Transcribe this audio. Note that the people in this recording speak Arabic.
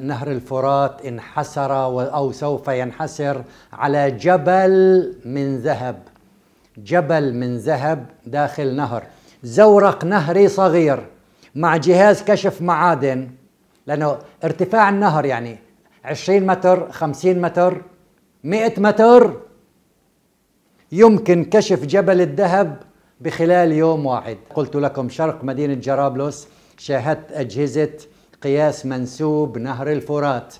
نهر الفرات انحسر او سوف ينحسر على جبل من ذهب جبل من ذهب داخل نهر زورق نهري صغير مع جهاز كشف معادن لانه ارتفاع النهر يعني 20 متر 50 متر 100 متر يمكن كشف جبل الذهب بخلال يوم واحد قلت لكم شرق مدينه جرابلس شاهدت اجهزه قياس منسوب نهر الفرات